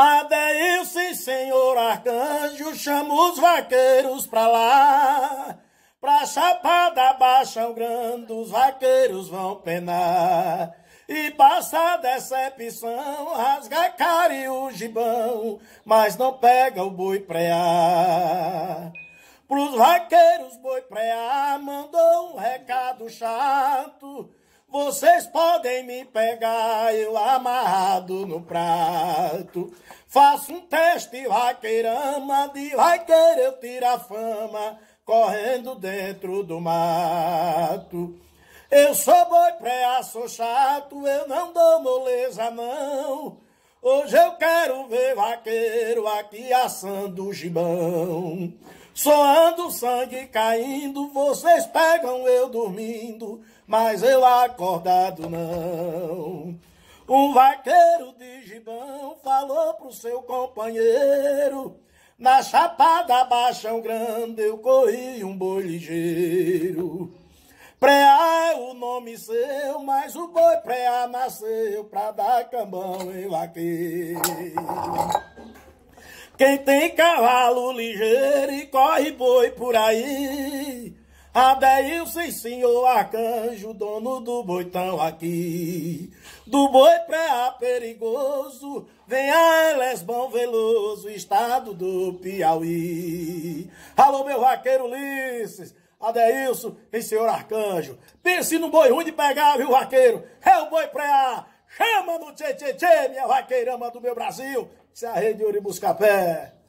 Adeus, é sim, senhor arcanjo, chama os vaqueiros pra lá. Pra Chapada Baixa o Grande, os vaqueiros vão penar. E passa a decepção, rasga a cara e o gibão, mas não pega o boi preá. Pros vaqueiros boi preá mandou um recado chato, vocês podem me pegar, eu amarrado no prato. Faço um teste, vaqueirama, de vaqueiro eu tiro a fama, correndo dentro do mato. Eu sou boi preá, sou chato, eu não dou moleza não. Hoje eu quero ver vaqueiro aqui assando o gibão. Soando sangue caindo, vocês pegam eu dormindo, mas eu acordado não. Um vaqueiro de gibão falou pro seu companheiro: Na chapada baixa um grande, eu corri um boi ligeiro. Preá é o nome seu, mas o boi preá nasceu pra dar cambão em vaqueiro. Quem tem cavalo ligeiro e corre boi por aí, Adeus, sim senhor arcanjo, dono do boitão aqui. Do boi preá perigoso, vem a Elesbão Veloso, estado do Piauí. Alô, meu vaqueiro Ulisses! Adeilson é e senhor Arcanjo. Pense no boi ruim de pegar, viu, vaqueiro? É o boi -á. Chama no tchê, tchê, tchê, minha vaqueirama do meu Brasil. Se é rede de pé.